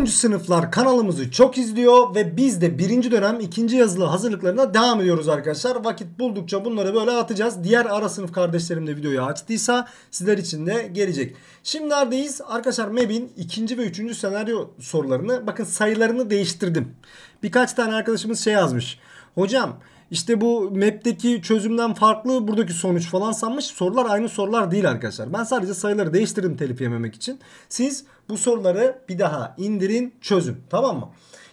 10. sınıflar kanalımızı çok izliyor ve biz de 1. dönem 2. yazılı hazırlıklarına devam ediyoruz arkadaşlar. Vakit buldukça bunları böyle atacağız. Diğer ara sınıf kardeşlerim de videoyu açtıysa sizler için de gelecek. Şimdi neredeyiz? Arkadaşlar MEB'in 2. ve 3. senaryo sorularını bakın sayılarını değiştirdim. Birkaç tane arkadaşımız şey yazmış. Hocam işte bu map'teki çözümden farklı buradaki sonuç falan sanmış. Sorular aynı sorular değil arkadaşlar. Ben sadece sayıları değiştirdim telif yememek için. Siz bu soruları bir daha indirin çözün tamam mı?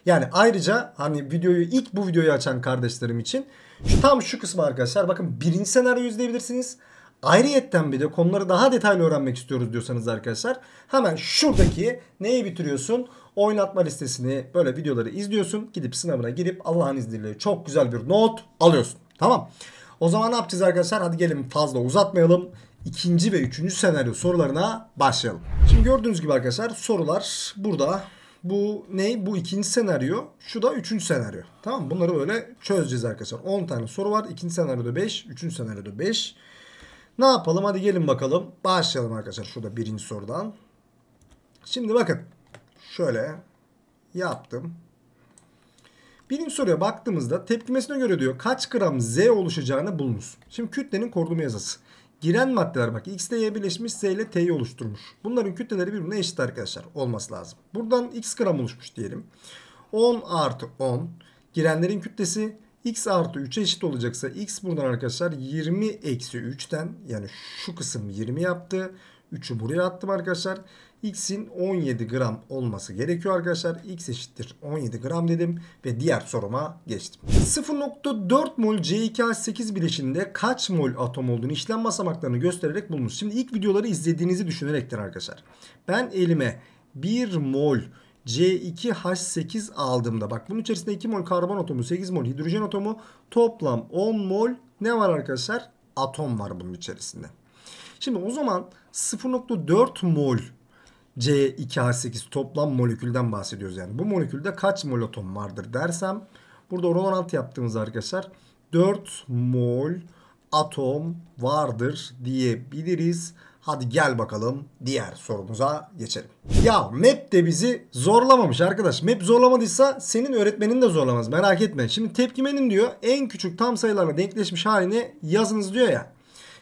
Yani ayrıca hani videoyu ilk bu videoyu açan kardeşlerim için şu, tam şu kısmı arkadaşlar bakın birinci senaryo izleyebilirsiniz. Ayrıyetten bir de konuları daha detaylı öğrenmek istiyoruz diyorsanız arkadaşlar hemen şuradaki neyi bitiriyorsun? Oynatma listesini böyle videoları izliyorsun. Gidip sınavına girip Allah'ın izniyle çok güzel bir not alıyorsun. Tamam. O zaman ne yapacağız arkadaşlar? Hadi gelin fazla uzatmayalım ikinci ve üçüncü senaryo sorularına başlayalım. Şimdi gördüğünüz gibi arkadaşlar sorular burada. Bu ne? Bu ikinci senaryo. Şu da üçüncü senaryo. Tamam mı? Bunları böyle çözeceğiz arkadaşlar. 10 tane soru var. İkinci senaryoda 5. Üçüncü senaryoda 5. Ne yapalım? Hadi gelin bakalım. Başlayalım arkadaşlar. Şurada birinci sorudan. Şimdi bakın. Şöyle yaptım. Birinci soruya baktığımızda tepkimesine göre diyor kaç gram Z oluşacağını bulunuz. Şimdi kütlenin korunumu yazısı. Giren maddeler bak X ile Y birleşmiş Z ile T'yi oluşturmuş. Bunların kütleleri birbirine eşit arkadaşlar. Olması lazım. Buradan X gram oluşmuş diyelim. 10 artı 10. Girenlerin kütlesi X artı 3'e eşit olacaksa X buradan arkadaşlar 20 eksi 3'ten yani şu kısım 20 yaptı. 3'ü buraya attım arkadaşlar. X'in 17 gram olması gerekiyor arkadaşlar. X eşittir 17 gram dedim ve diğer soruma geçtim. 0.4 mol C2H8 bileşinde kaç mol atom olduğunu işlem basamaklarını göstererek bulmuş. Şimdi ilk videoları izlediğinizi düşünerekten arkadaşlar. Ben elime 1 mol C2H8 aldığımda bak bunun içerisinde 2 mol karbon atomu 8 mol hidrojen atomu toplam 10 mol ne var arkadaşlar? Atom var bunun içerisinde. Şimdi o zaman 0.4 mol C2H8 toplam molekülden bahsediyoruz. Yani bu molekülde kaç mol atom vardır dersem burada oran yaptığımız arkadaşlar 4 mol atom vardır diyebiliriz. Hadi gel bakalım diğer sorumuza geçelim. Ya MEP de bizi zorlamamış arkadaş. MEP zorlamadıysa senin öğretmenin de zorlamaz merak etme. Şimdi tepkimenin diyor en küçük tam sayılarla denkleşmiş halini yazınız diyor ya.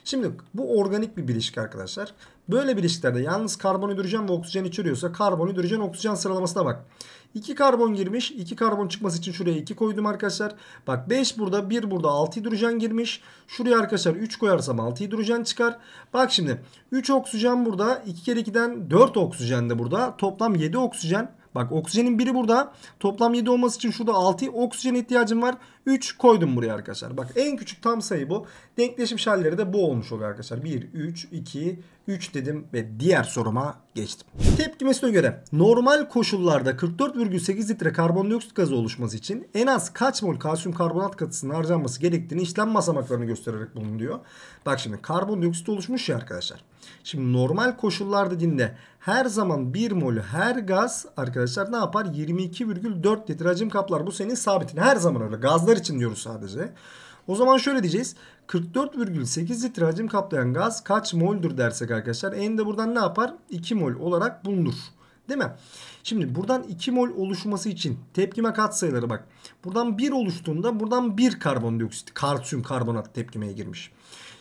Şimdi bu organik bir bileşik arkadaşlar. Böyle bileşiklerde yalnız karbon ve oksijen içeriyorsa karbon oksijen sıralamasına bak. 2 karbon girmiş. 2 karbon çıkması için şuraya 2 koydum arkadaşlar. Bak 5 burada 1 burada 6 hidrojen girmiş. Şuraya arkadaşlar 3 koyarsam 6 hidrojen çıkar. Bak şimdi 3 oksijen burada. 2 kere 2'den 4 oksijen de burada. Toplam 7 oksijen. Bak oksijenin biri burada. Toplam 7 olması için şurada 6 oksijen ihtiyacım var. 3 koydum buraya arkadaşlar. Bak en küçük tam sayı bu. Denkleşim şerleri de bu olmuş oluyor arkadaşlar. 1, 3, 2, 3 dedim ve diğer soruma geçtim. Tepkimesine göre normal koşullarda 44,8 litre karbondioksit gazı oluşması için en az kaç mol kalsiyum karbonat katısının harcanması gerektiğini işlem basamaklarını göstererek bulun diyor. Bak şimdi karbondioksit oluşmuş ya arkadaşlar. Şimdi normal koşullar dediğinde her zaman 1 mol her gaz arkadaşlar ne yapar? 22,4 litre hacim kaplar. Bu senin sabitin. Her zaman öyle. Gazlar Bunlar için diyoruz sadece. O zaman şöyle diyeceğiz. 44,8 litre hacim kaplayan gaz kaç moldur dersek arkadaşlar. En de buradan ne yapar? 2 mol olarak bulunur. Değil mi? Şimdi buradan 2 mol oluşması için tepkime katsayıları bak. Buradan 1 oluştuğunda buradan 1 karbondioksit, kalsiyum karbonat tepkimeye girmiş.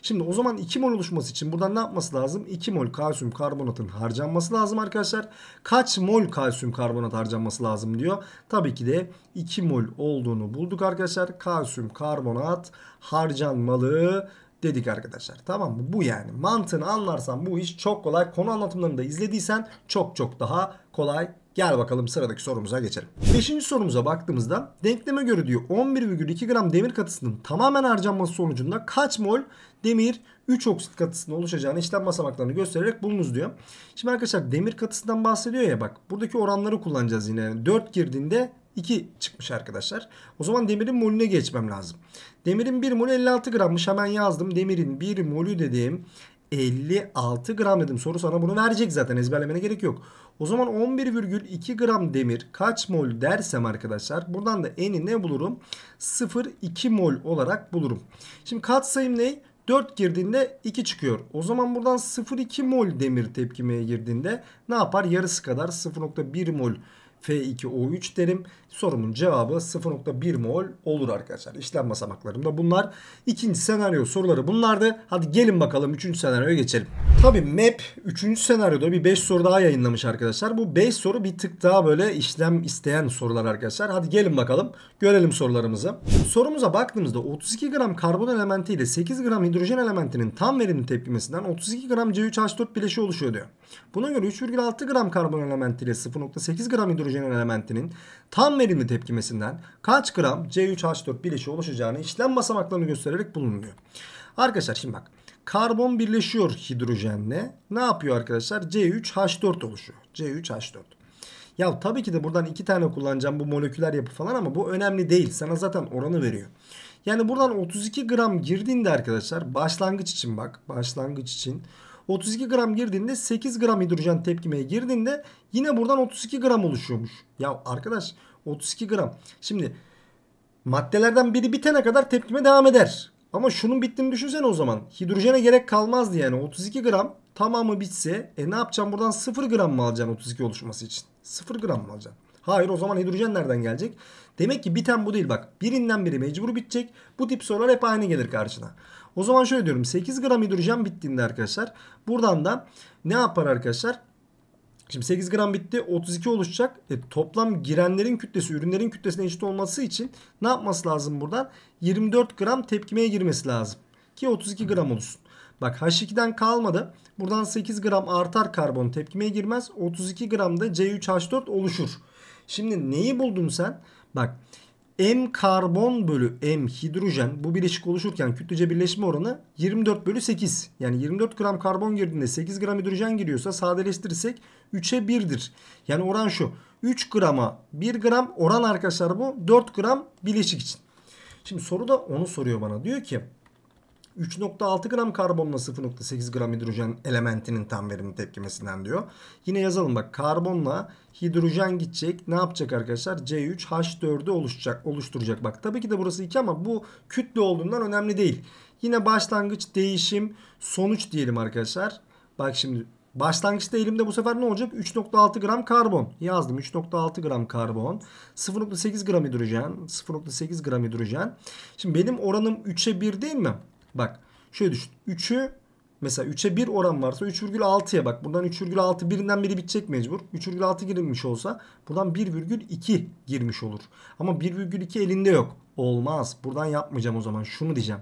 Şimdi o zaman 2 mol oluşması için buradan ne yapması lazım? 2 mol kalsiyum karbonatın harcanması lazım arkadaşlar. Kaç mol kalsiyum karbonat harcanması lazım diyor. Tabii ki de 2 mol olduğunu bulduk arkadaşlar. Kalsiyum karbonat harcanmalı dedik arkadaşlar. Tamam mı? Bu yani. Mantığını anlarsan bu iş çok kolay. Konu anlatımlarını da izlediysen çok çok daha kolay Gel bakalım sıradaki sorumuza geçelim. Beşinci sorumuza baktığımızda denkleme göre diyor 11,2 gram demir katısının tamamen harcanması sonucunda kaç mol demir 3 oksit katısının oluşacağını işlem basamaklarını göstererek bulunuz diyor. Şimdi arkadaşlar demir katısından bahsediyor ya bak buradaki oranları kullanacağız yine. Yani 4 girdiğinde 2 çıkmış arkadaşlar. O zaman demirin molüne geçmem lazım. Demirin 1 molü 56 grammış. Hemen yazdım. Demirin 1 molü dedim. 56 gram dedim. Soru sana bunu verecek zaten. Ezberlemene gerek yok. O zaman 11,2 gram demir kaç mol dersem arkadaşlar. Buradan da eni ne bulurum? 0,2 mol olarak bulurum. Şimdi kat katsayım ne? 4 girdiğinde 2 çıkıyor. O zaman buradan 0,2 mol demir tepkimeye girdiğinde ne yapar? Yarısı kadar 0,1 mol F2O3 derim. Sorumun cevabı 0.1 mol olur arkadaşlar. İşlem basamaklarımda bunlar. İkinci senaryo soruları bunlardı. Hadi gelin bakalım üçüncü senaryoya geçelim. Tabi MAP üçüncü senaryoda bir 5 soru daha yayınlamış arkadaşlar. Bu 5 soru bir tık daha böyle işlem isteyen sorular arkadaşlar. Hadi gelin bakalım görelim sorularımızı. Sorumuza baktığımızda 32 gram karbon elementi ile 8 gram hidrojen elementinin tam verimli tepkimesinden 32 gram C3H4 bileşi oluşuyor diyor. Buna göre 3,6 gram karbon elementi ile 0.8 gram hidrojen elementinin tam verimli eğimli tepkimesinden kaç gram C3H4 bileşi oluşacağını işlem basamaklarını göstererek bulunuyor. Arkadaşlar şimdi bak. Karbon birleşiyor hidrojenle. Ne yapıyor arkadaşlar? C3H4 oluşuyor. C3H4. Ya tabii ki de buradan iki tane kullanacağım bu moleküler yapı falan ama bu önemli değil. Sana zaten oranı veriyor. Yani buradan 32 gram girdiğinde arkadaşlar başlangıç için bak. Başlangıç için 32 gram girdiğinde 8 gram hidrojen tepkimeye girdiğinde yine buradan 32 gram oluşuyormuş. Ya arkadaş 32 gram. Şimdi maddelerden biri bitene kadar tepkime devam eder. Ama şunun bittiğini düşünsene o zaman. Hidrojene gerek kalmazdı yani. 32 gram tamamı bitse e ne yapacaksın buradan 0 gram mı alacaksın 32 oluşması için? 0 gram mı alacaksın? Hayır o zaman hidrojen nereden gelecek? Demek ki biten bu değil bak. Birinden biri mecbur bitecek. Bu tip sorular hep aynı gelir karşına. O zaman şöyle diyorum 8 gram hidrojen bittiğinde arkadaşlar buradan da ne yapar arkadaşlar? Şimdi 8 gram bitti 32 oluşacak. E, toplam girenlerin kütlesi ürünlerin kütlesine eşit olması için ne yapması lazım buradan? 24 gram tepkimeye girmesi lazım. Ki 32 gram olsun. Bak H2'den kalmadı. Buradan 8 gram artar karbon tepkimeye girmez. 32 gram da C3H4 oluşur. Şimdi neyi buldun sen? Bak M karbon bölü M hidrojen bu bileşik oluşurken kütlece birleşme oranı 24 bölü 8. Yani 24 gram karbon girdiğinde 8 gram hidrojen giriyorsa sadeleştirirsek 3'e 1'dir. Yani oran şu 3 grama 1 gram oran arkadaşlar bu 4 gram bileşik için. Şimdi soru da onu soruyor bana diyor ki 3.6 gram karbonla 0.8 gram hidrojen elementinin tam verimli tepkimesinden diyor. Yine yazalım bak karbonla hidrojen gidecek. Ne yapacak arkadaşlar? C3H4'ü oluşacak, oluşturacak. Bak tabii ki de burası 2 ama bu kütle olduğundan önemli değil. Yine başlangıç değişim sonuç diyelim arkadaşlar. Bak şimdi Başlangıçta elimde bu sefer ne olacak? 3.6 gram karbon. Yazdım 3.6 gram karbon. 0.8 gram hidrojen. 0.8 gram hidrojen. Şimdi benim oranım 3'e 1 değil mi? Bak şöyle düşün. 3'ü mesela 3'e 1 oran varsa 3,6'ya bak. Buradan 3,6 birinden biri bitecek mecbur. 3,6 girilmiş olsa buradan 1,2 girmiş olur. Ama 1,2 elinde yok. Olmaz. Buradan yapmayacağım o zaman. Şunu diyeceğim.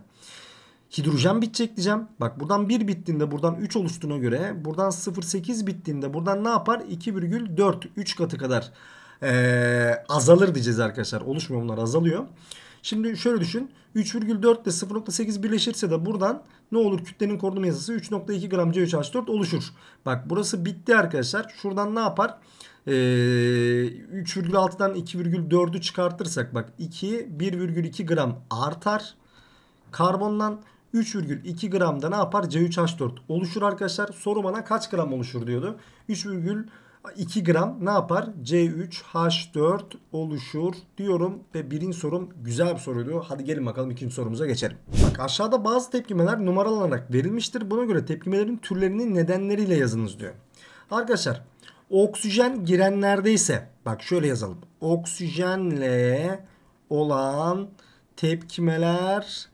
Hidrojen bitecek diyeceğim. Bak buradan 1 bittiğinde buradan 3 oluştuğuna göre buradan 0,8 bittiğinde buradan ne yapar? 2,4 3 katı kadar ee, azalır diyeceğiz arkadaşlar. Oluşmuyor bunlar azalıyor. Şimdi şöyle düşün. 3,4 ile 0,8 birleşirse de buradan ne olur? Kütlenin korunum yasası 3,2 gram C3H4 oluşur. Bak burası bitti arkadaşlar. Şuradan ne yapar? Ee, 3,6'dan 2,4'ü çıkartırsak bak 2 1,2 gram artar. Karbondan 3,2 gramda ne yapar? C3H4 oluşur arkadaşlar. Soru bana kaç gram oluşur diyordu. 3. 2 gram ne yapar? C3H4 oluşur diyorum ve birinci sorum güzel bir soruydu. Hadi gelin bakalım ikinci sorumuza geçelim. Bak aşağıda bazı tepkimeler numaralanarak verilmiştir. Buna göre tepkimelerin türlerini nedenleriyle yazınız diyor. Arkadaşlar oksijen girenlerde ise bak şöyle yazalım. Oksijenle olan tepkimeler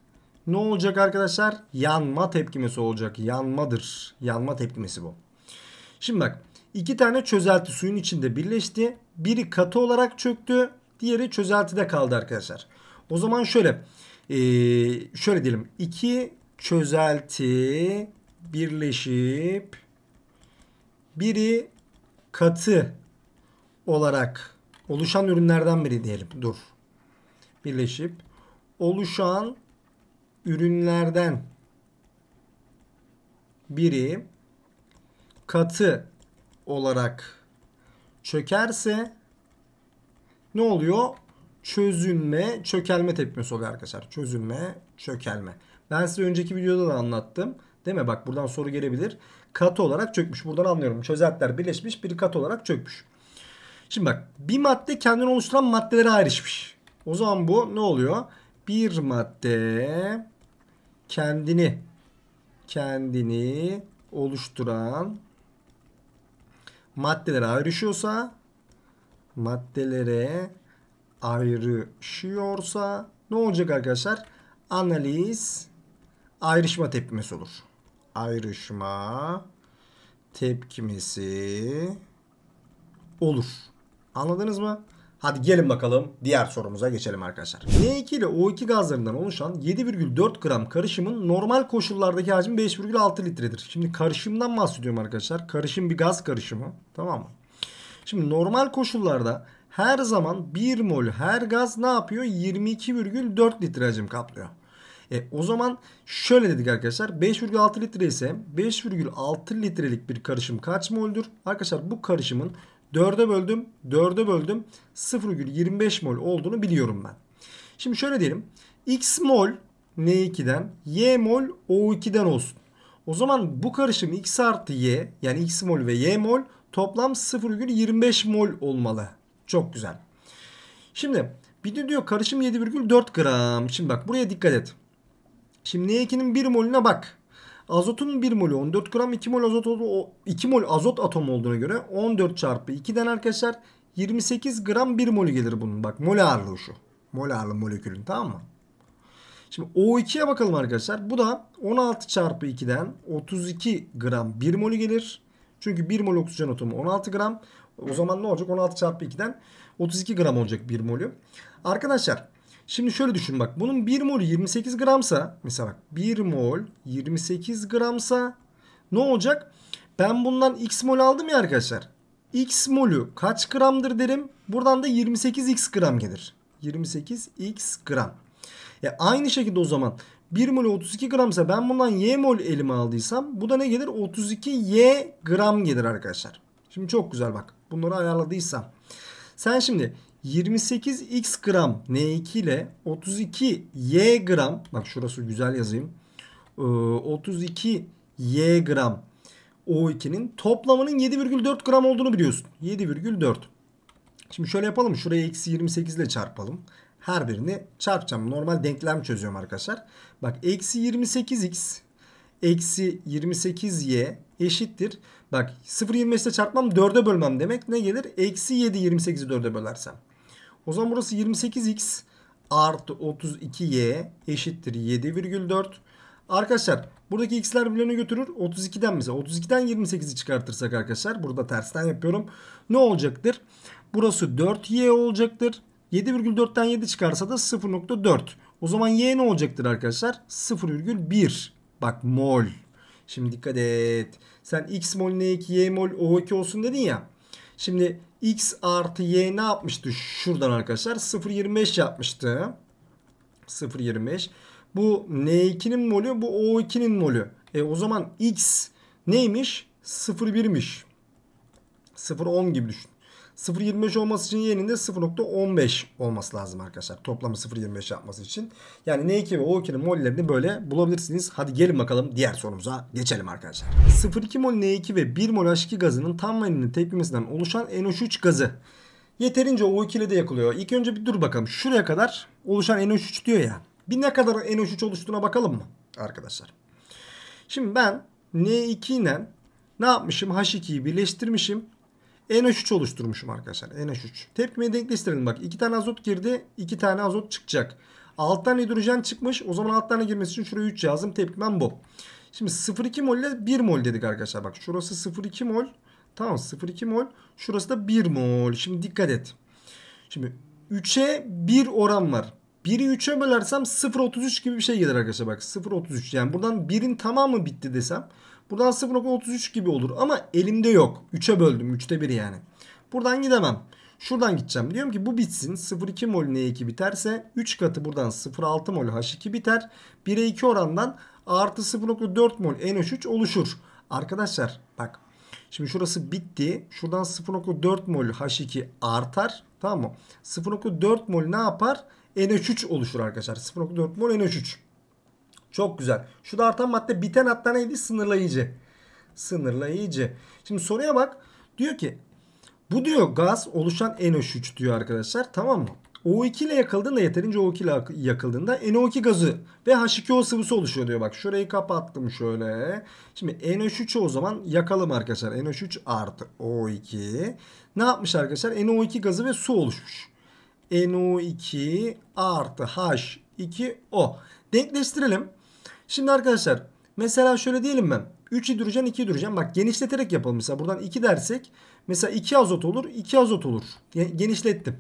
ne olacak arkadaşlar? Yanma tepkimesi olacak. Yanmadır. Yanma tepkimesi bu. Şimdi bak İki tane çözelti suyun içinde birleşti. Biri katı olarak çöktü. Diğeri çözeltide kaldı arkadaşlar. O zaman şöyle e, şöyle diyelim. İki çözelti birleşip biri katı olarak oluşan ürünlerden biri diyelim. Dur. Birleşip oluşan ürünlerden biri katı olarak çökerse ne oluyor? Çözünme, çökelme tepkimesi oluyor arkadaşlar. Çözünme, çökelme. Ben size önceki videoda da anlattım. Değil mi? Bak buradan soru gelebilir. Kat olarak çökmüş. Buradan anlıyorum. Çözeltiler birleşmiş bir kat olarak çökmüş. Şimdi bak bir madde kendini oluşturan maddelere ayrışmış. O zaman bu ne oluyor? Bir madde kendini kendini oluşturan maddelere ayrışıyorsa maddelere ayrışıyorsa ne olacak arkadaşlar? Analiz ayrışma tepkimesi olur. Ayrışma tepkimesi olur. Anladınız mı? Hadi gelin bakalım diğer sorumuza geçelim arkadaşlar. N2 ile O2 gazlarından oluşan 7,4 gram karışımın normal koşullardaki hacmi 5,6 litredir. Şimdi karışımdan bahsediyorum arkadaşlar. Karışım bir gaz karışımı tamam mı? Şimdi normal koşullarda her zaman 1 mol her gaz ne yapıyor? 22,4 litre hacim kaplıyor. E, o zaman şöyle dedik arkadaşlar 5,6 litre ise 5,6 litrelik bir karışım kaç moldür? Arkadaşlar bu karışımın 4'e böldüm, 4'e böldüm 0,25 mol olduğunu biliyorum ben. Şimdi şöyle diyelim. X mol N2'den, Y mol O2'den olsun. O zaman bu karışım X artı Y yani X mol ve Y mol toplam 0,25 mol olmalı. Çok güzel. Şimdi bir de diyor karışım 7,4 gram. Şimdi bak buraya dikkat et. Şimdi N2'nin 1 molüne bak. Azotun 1 molü 14 gram 2 mol azot 2 mol azot atomu olduğuna göre 14 çarpı 2'den arkadaşlar 28 gram 1 mol gelir bunun. Bak mol ağırlığı şu. Mol ağırlığı molekülün tamam mı? Şimdi O2'ye bakalım arkadaşlar. Bu da 16 çarpı 2'den 32 gram 1 molü gelir. Çünkü 1 mol oksijen atomu 16 gram. O zaman ne olacak? 16 çarpı 2'den 32 gram olacak 1 molü. Arkadaşlar Şimdi şöyle düşün bak. Bunun 1 mol 28 gramsa mesela bak 1 mol 28 gramsa ne olacak? Ben bundan x mol aldım ya arkadaşlar. x molü kaç gramdır derim. Buradan da 28 x gram gelir. 28 x gram. Ya aynı şekilde o zaman 1 mol 32 gramsa ben bundan y mol elime aldıysam bu da ne gelir? 32 y gram gelir arkadaşlar. Şimdi çok güzel bak. Bunları ayarladıysam. Sen şimdi 28x gram N2 ile 32y gram bak şurası güzel yazayım. 32y ee, gram O2'nin toplamının 7,4 gram olduğunu biliyorsun. 7,4. Şimdi şöyle yapalım. Şuraya eksi 28 ile çarpalım. Her birini çarpacağım. Normal denklem çözüyorum arkadaşlar. Bak eksi 28x eksi 28y eşittir. Bak 0,25 ile çarpmam 4'e bölmem demek ne gelir? Eksi 7 28'i 4'e bölersem. O zaman burası 28x artı 32y eşittir 7,4. Arkadaşlar buradaki x'ler birbirine götürür. 32'den mesela 32'den 28'i çıkartırsak arkadaşlar burada tersten yapıyorum. Ne olacaktır? Burası 4y olacaktır. 7,4'ten 7 çıkarsa da 0,4. O zaman y ne olacaktır arkadaşlar? 0,1. Bak mol. Şimdi dikkat et. Sen x mol ne, 2 y mol o2 olsun dedin ya. Şimdi x artı y ne yapmıştı? Şuradan arkadaşlar 0.25 yapmıştı. 0.25. Bu n2'nin molü bu o2'nin molü. E o zaman x neymiş? 0.1'miş. 0.10 gibi düşün. 0.25 olması için yerinde 0.15 olması lazım arkadaşlar. Toplamı 0.25 yapması için. Yani N2 ve O2'nin mollerini böyle bulabilirsiniz. Hadi gelin bakalım diğer sorumuza geçelim arkadaşlar. 0.2 mol N2 ve 1 mol H2 gazının tam verimli tepkimesinden oluşan NH3 gazı. Yeterince O2 ile de yakılıyor. İlk önce bir dur bakalım. Şuraya kadar oluşan NH3 diyor ya. Bir ne kadar NH3 oluştuğuna bakalım mı arkadaşlar? Şimdi ben N2 ile ne yapmışım? H2'yi birleştirmişim. NH3 oluşturmuşum arkadaşlar. NH3. Tepkimeye denkleştirelim bak. 2 tane azot girdi. iki tane azot çıkacak. Alttan hidrojen çıkmış. O zaman alttan girmesi için şuraya 3 yazdım. Tepkimem bu. Şimdi 0,2 mol ile 1 mol dedik arkadaşlar. Bak şurası 0,2 mol. Tamam 0,2 mol. Şurası da 1 mol. Şimdi dikkat et. Şimdi 3'e 1 oran var. 1'i 3'e bölersem 0.33 gibi bir şey gelir arkadaşlar. Bak 0.33 yani buradan 1'in tamamı bitti desem Buradan 0.33 gibi olur ama elimde yok. 3'e böldüm. 3'te 1 yani. Buradan gidemem. Şuradan gideceğim. Diyorum ki bu bitsin. 0.2 mol N2 biterse 3 katı buradan 0.6 mol H2 biter. 1'e 2 orandan artı 0.4 mol NH3 oluşur. Arkadaşlar bak Şimdi şurası bitti. Şuradan 0.4 mol H2 artar. Tamam mı? 0.4 mol ne yapar? NH3 oluşur arkadaşlar. 0.4 mol NH3. Çok güzel. Şu da artan madde biten hatta neydi? Sınırlayıcı. Sınırlayıcı. Şimdi soruya bak. Diyor ki bu diyor gaz oluşan NH3 diyor arkadaşlar. Tamam mı? O2 ile yakıldığında yeterince O2 ile yakıldığında NO2 gazı ve H2O sıvısı oluşuyor diyor. Bak şurayı kapattım şöyle. Şimdi NH3'ü o zaman yakalım arkadaşlar. NH3 artı O2. Ne yapmış arkadaşlar? NO2 gazı ve su oluşmuş. NO2 artı H2O. Denkleştirelim. Şimdi arkadaşlar mesela şöyle diyelim ben. 3 hidrojen 2 hidrojen bak genişleterek yapalım mesela buradan 2 dersek mesela 2 azot olur 2 azot olur genişlettim.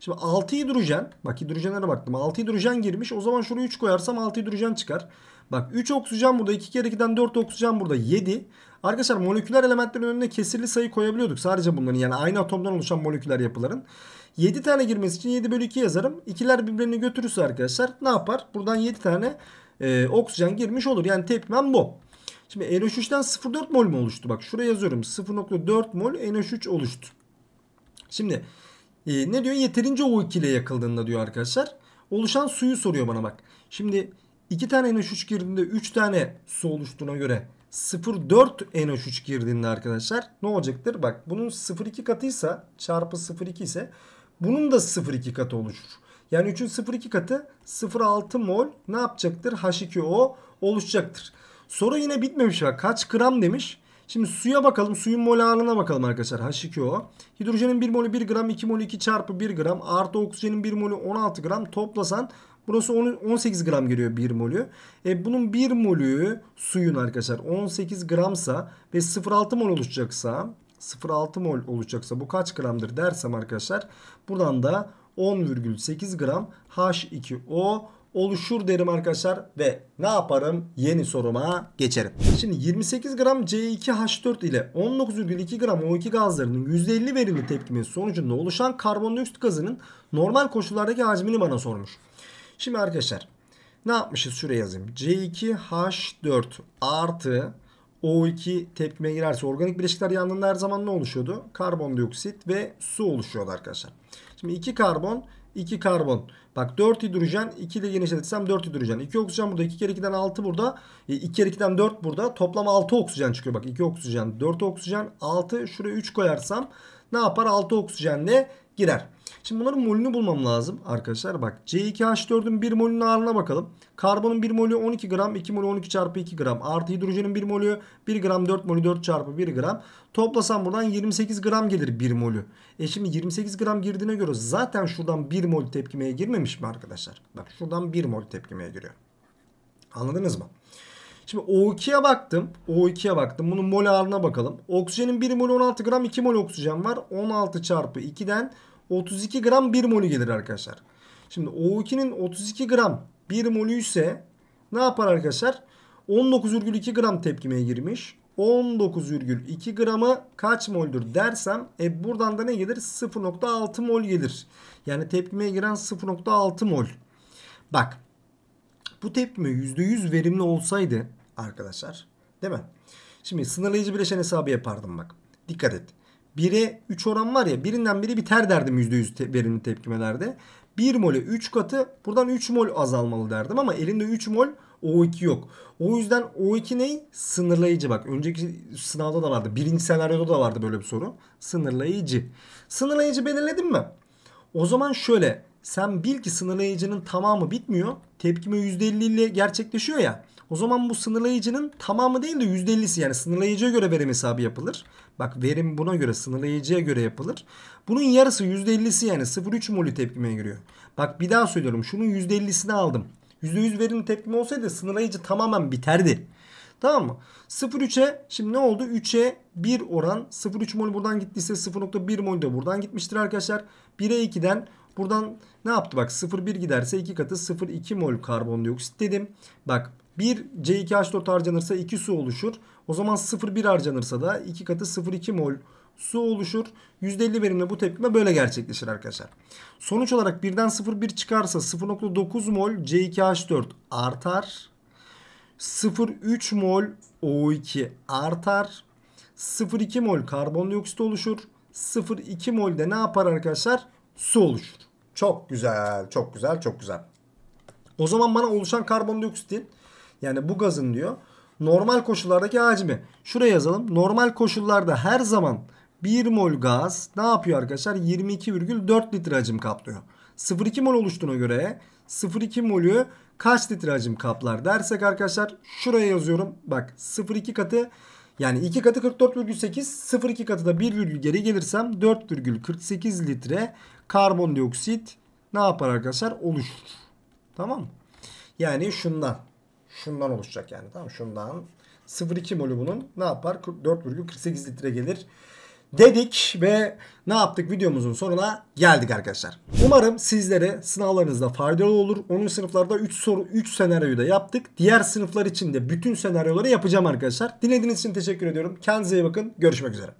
Şimdi 6 hidrojen bak hidrojenlere baktım 6 hidrojen girmiş o zaman şuraya 3 koyarsam 6 hidrojen çıkar. Bak 3 oksijen burada 2 kere 2'den 4 oksijen burada 7. Arkadaşlar moleküler elementlerin önüne kesirli sayı koyabiliyorduk sadece bunların yani aynı atomdan oluşan moleküler yapıların. 7 tane girmesi için 7 bölü 2 yazarım. İkiler birbirini götürürse arkadaşlar ne yapar? Buradan 7 tane e, oksijen girmiş olur. Yani tepmem bu. Şimdi NH3'ten 0.4 mol mu oluştu? Bak şuraya yazıyorum. 0.4 mol NH3 oluştu. Şimdi e, ne diyor? Yeterince O2 ile yakıldığında diyor arkadaşlar. Oluşan suyu soruyor bana bak. Şimdi 2 tane NH3 girdiğinde 3 tane su oluştuğuna göre 0.4 NH3 girdiğinde arkadaşlar ne olacaktır? Bak bunun 0.2 katıysa çarpı 0.2 ise bunun da 0.2 katı oluşur. Yani 3'ün 0,2 katı 0,6 mol ne yapacaktır? H2O oluşacaktır. Soru yine bitmemiş. Ha. Kaç gram demiş. Şimdi suya bakalım. Suyun mol ağırlığına bakalım arkadaşlar. H2O. Hidrojenin 1 molü 1 gram 2 molü 2 çarpı 1 gram artı oksijenin 1 molü 16 gram toplasan burası 18 gram geliyor 1 molü. E, bunun 1 molü suyun arkadaşlar 18 gramsa ve 0,6 mol oluşacaksa 0,6 mol oluşacaksa bu kaç gramdır dersem arkadaşlar buradan da 10,8 gram H2O oluşur derim arkadaşlar ve ne yaparım yeni soruma geçerim. Şimdi 28 gram C2H4 ile 19,2 gram O2 gazlarının %50 verimli tepkimin sonucunda oluşan karbondioksit gazının normal koşullardaki hacmini bana sormuş. Şimdi arkadaşlar ne yapmışız şuraya yazayım. C2H4 artı O2 tepkime girerse organik bileşikler yandığında her zaman ne oluşuyordu? Karbondioksit ve su oluşuyordu Arkadaşlar. Şimdi 2 karbon 2 karbon. Bak 4 hidrojen 2 ile genişletirsem 4 hidrojen. 2 oksijen burada 2 kere 2'den 6 burada. 2 e, kere 2'den 4 burada. Toplam 6 oksijen çıkıyor. Bak 2 oksijen 4 oksijen 6 şuraya 3 koyarsam ne yapar? 6 oksijenle girer. Şimdi bunların molünü bulmam lazım arkadaşlar. Bak C2H4'ün 1 molünün ağırlığına bakalım. Karbonun 1 molü 12 gram 2 molü 12 çarpı 2 gram. Artı hidrojenin 1 molü 1 gram 4 molü 4 çarpı 1 gram. Toplasam buradan 28 gram gelir 1 molü. E şimdi 28 gram girdiğine göre zaten şuradan 1 mol tepkimeye girmemiş mi arkadaşlar? Bak şuradan 1 mol tepkimeye giriyor. Anladınız mı? Şimdi O2'ye baktım. O2'ye baktım. Bunun mol ağırlığına bakalım. Oksijenin 1 mol 16 gram 2 mol oksijen var. 16 çarpı 2'den 32 gram 1 molü gelir arkadaşlar. Şimdi O2'nin 32 gram 1 molü ise ne yapar arkadaşlar? 19,2 gram tepkimeye girmiş. 19,2 gramı kaç moldür dersem e buradan da ne gelir? 0,6 mol gelir. Yani tepkimeye giren 0,6 mol. Bak bu tepkime %100 verimli olsaydı arkadaşlar değil mi? Şimdi sınırlayıcı bileşen hesabı yapardım bak. Dikkat et. 1'e 3 oran var ya birinden biri biter derdim %100 te verimli tepkimelerde. 1 mol'e 3 katı buradan 3 mol azalmalı derdim ama elinde 3 mol O2 yok. O yüzden O2 ney? Sınırlayıcı bak. Önceki sınavda da vardı. Birinci senaryoda da vardı böyle bir soru. Sınırlayıcı. Sınırlayıcı belirledim mi? O zaman şöyle sen bil ki sınırlayıcının tamamı bitmiyor. Tepkime %50 ile gerçekleşiyor ya. O zaman bu sınırlayıcının tamamı değil de %50'si yani sınırlayıcıya göre verim hesabı yapılır. Bak verim buna göre sınırlayıcıya göre yapılır. Bunun yarısı %50'si yani 0.3 molü tepkimeye giriyor. Bak bir daha söylüyorum şunun %50'sini aldım. %100 verim tepkimi olsaydı sınırlayıcı tamamen biterdi. Tamam mı? 0.3'e şimdi ne oldu? 3'e 1 oran. 0.3 mol buradan gittiyse 0.1 mol de buradan gitmiştir arkadaşlar. 1'e 2'den Buradan ne yaptı? Bak 0,1 giderse 2 katı 0,2 mol karbondioksit dedim. Bak 1 C2H4 harcanırsa 2 su oluşur. O zaman 0,1 harcanırsa da 2 katı 0,2 mol su oluşur. %50 verimle bu tepkime böyle gerçekleşir arkadaşlar. Sonuç olarak birden 0,1 çıkarsa 0,9 mol C2H4 artar. 0,3 mol O2 artar. 0,2 mol karbondioksit oluşur. 0,2 mol de ne yapar arkadaşlar? su oluşur. Çok güzel, çok güzel, çok güzel. O zaman bana oluşan karbondioksitin yani bu gazın diyor normal koşullardaki hacmi. Şuraya yazalım. Normal koşullarda her zaman 1 mol gaz ne yapıyor arkadaşlar? 22,4 litre hacim kaplıyor. 0,2 mol oluştuğuna göre 0,2 molü kaç litre hacim kaplar dersek arkadaşlar şuraya yazıyorum. Bak 0,2 katı yani 2 katı 44,8 0,2 katı da 1 geri gelirsem 4,48 litre karbondioksit ne yapar arkadaşlar? Oluşur. Tamam mı? Yani şundan. Şundan oluşacak yani. Tamam Şundan. 0,2 molü bunun ne yapar? 4,48 litre gelir dedik ve ne yaptık videomuzun sonuna geldik arkadaşlar. Umarım sizlere sınavlarınızda faydalı olur. Onun sınıflarda 3 soru 3 senaryoyu da yaptık. Diğer sınıflar için de bütün senaryoları yapacağım arkadaşlar. Dinlediğiniz için teşekkür ediyorum. Kendinize iyi bakın. Görüşmek üzere.